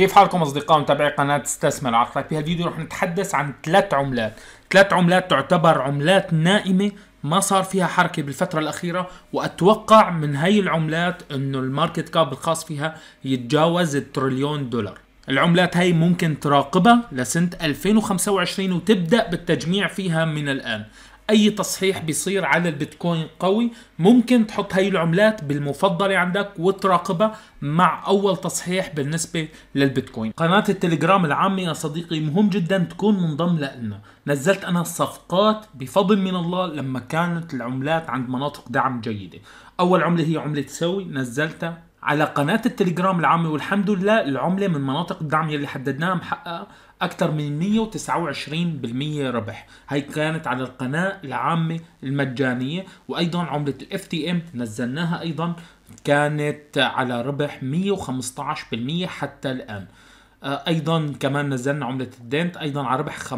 كيف حالكم اصدقاء متابعي قناه استثمر عقلك بهالفيديو رح نتحدث عن ثلاث عملات ثلاث عملات تعتبر عملات نائمه ما صار فيها حركة بالفترة الأخيرة وأتوقع من هي العملات أنه الماركت كاب الخاص فيها يتجاوز التريليون دولار العملات هاي ممكن تراقبها لسنة 2025 وتبدأ بالتجميع فيها من الآن اي تصحيح بيصير على البيتكوين قوي ممكن تحط هاي العملات بالمفضله عندك وتراقبها مع اول تصحيح بالنسبه للبيتكوين قناه التليجرام العامه يا صديقي مهم جدا تكون منضم لنا نزلت انا صفقات بفضل من الله لما كانت العملات عند مناطق دعم جيده اول عمله هي عمله سوي نزلتها على قناة التليجرام العامة والحمد لله العملة من مناطق الدعم يلي حددناها محققة أكثر من 129% ربح هاي كانت على القناة العامة المجانية وأيضا عملة الاف تي ام نزلناها أيضا كانت على ربح 115% حتى الآن آه، ايضا كمان نزلنا عمله الدنت ايضا على ربح 50%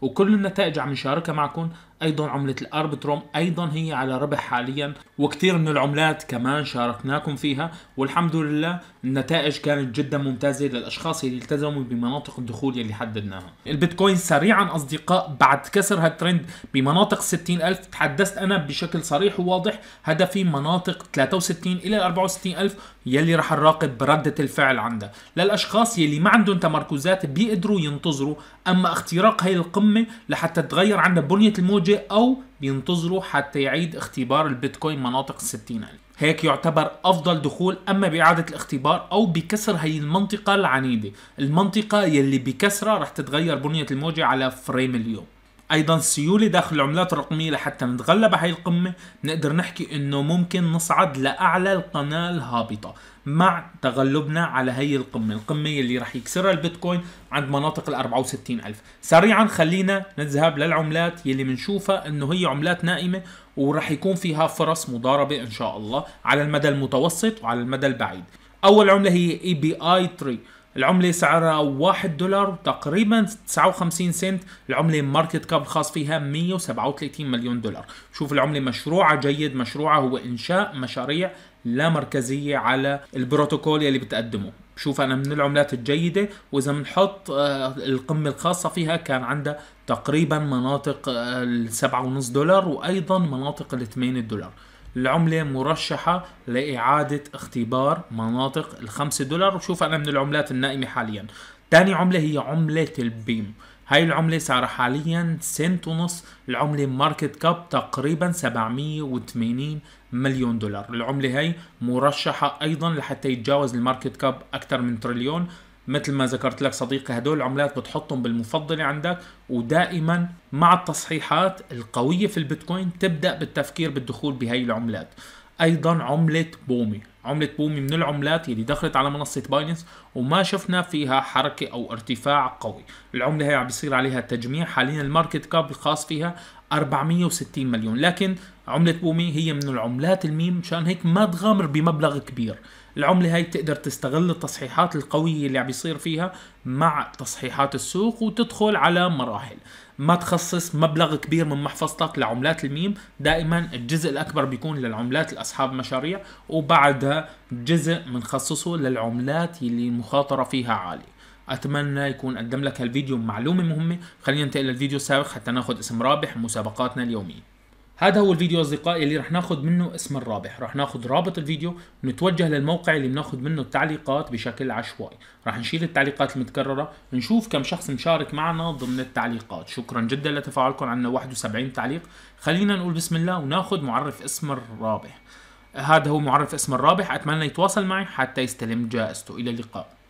وكل النتائج عم نشاركها معكم ايضا عمله الاربتروم ايضا هي على ربح حاليا وكثير من العملات كمان شاركناكم فيها والحمد لله النتائج كانت جدا ممتازه للاشخاص اللي التزموا بمناطق الدخول اللي حددناها البيتكوين سريعا اصدقاء بعد كسر هالترند بمناطق 60000 تحدثت انا بشكل صريح وواضح هدفي مناطق 63 الى 64000 يلي رح نراقب ردة الفعل عندها للأشخاص يلي ما عندهم تمركزات بيقدروا ينتظروا أما اختراق هاي القمة لحتى تتغير عندها بنية الموجة أو بينتظروا حتى يعيد اختبار البيتكوين مناطق ال 60000 هيك يعتبر أفضل دخول أما بإعادة الاختبار أو بكسر هي المنطقة العنيدة المنطقة يلي بكسرها رح تتغير بنية الموجة على فريم اليوم ايضا السيوله داخل العملات الرقميه لحتى نتغلب على هاي القمه بنقدر نحكي انه ممكن نصعد لاعلى القناه الهابطه مع تغلبنا على هي القمه القمه اللي راح يكسرها البيتكوين عند مناطق ال 64000 سريعا خلينا نذهب للعملات يلي بنشوفها انه هي عملات نائمه وراح يكون فيها فرص مضاربه ان شاء الله على المدى المتوسط وعلى المدى البعيد اول عمله هي اي بي اي 3 العملة سعرها 1 دولار تقريبا 59 سنت العملة ماركت كاب الخاص فيها 137 مليون دولار شوف العملة مشروعة جيد مشروعة هو إنشاء مشاريع لا مركزية على البروتوكول يلي بتقدمه شوف انا من العملات الجيده واذا بنحط آه، القمه الخاصه فيها كان عندها تقريبا مناطق آه، السبعة ونص دولار وايضا مناطق 8 دولار العملة مرشحة لإعادة اختبار مناطق الخمسة دولار وشوف أنا من العملات النائمة حاليا تاني عملة هي عملة البيم هاي العملة سعرها حاليا سنت ونص العملة ماركت كاب تقريبا 780 مليون دولار العملة هاي مرشحة أيضا لحتى يتجاوز الماركت كاب أكثر من تريليون مثل ما ذكرت لك صديقي هدول العملات بتحطهم بالمفضلة عندك ودائما مع التصحيحات القوية في البيتكوين تبدأ بالتفكير بالدخول بهاي العملات ايضا عمله بومي عملة بومي من العملات اللي دخلت على منصة بايننس وما شفنا فيها حركة أو ارتفاع قوي العملة هي عم بيصير عليها تجميع حاليا الماركت كاب الخاص فيها 460 مليون لكن عملة بومي هي من العملات الميم مشان هيك ما تغامر بمبلغ كبير العملة هاي تقدر تستغل التصحيحات القوية اللي عم بيصير فيها مع تصحيحات السوق وتدخل على مراحل ما تخصص مبلغ كبير من محفظتك لعملات الميم دائما الجزء الاكبر بيكون للعملات الاصحاب مشاريع وبعدها جزء بنخصصه للعملات اللي المخاطره فيها عاليه اتمنى يكون قدم لك هالفيديو معلومه مهمه خلينا ننتقل للفيديو السابق حتى ناخذ اسم رابح مسابقاتنا اليوميه هذا هو الفيديو اصدقائي اللي رح ناخذ منه اسم الرابح رح ناخذ رابط الفيديو ونتوجه للموقع اللي بناخذ منه التعليقات بشكل عشوائي رح نشيل التعليقات المتكرره نشوف كم شخص مشارك معنا ضمن التعليقات شكرا جدا لتفاعلكم عنا 71 تعليق خلينا نقول بسم الله وناخذ معرف اسم الرابح هذا هو معرف اسم الرابح اتمنى يتواصل معي حتى يستلم جائزته الى اللقاء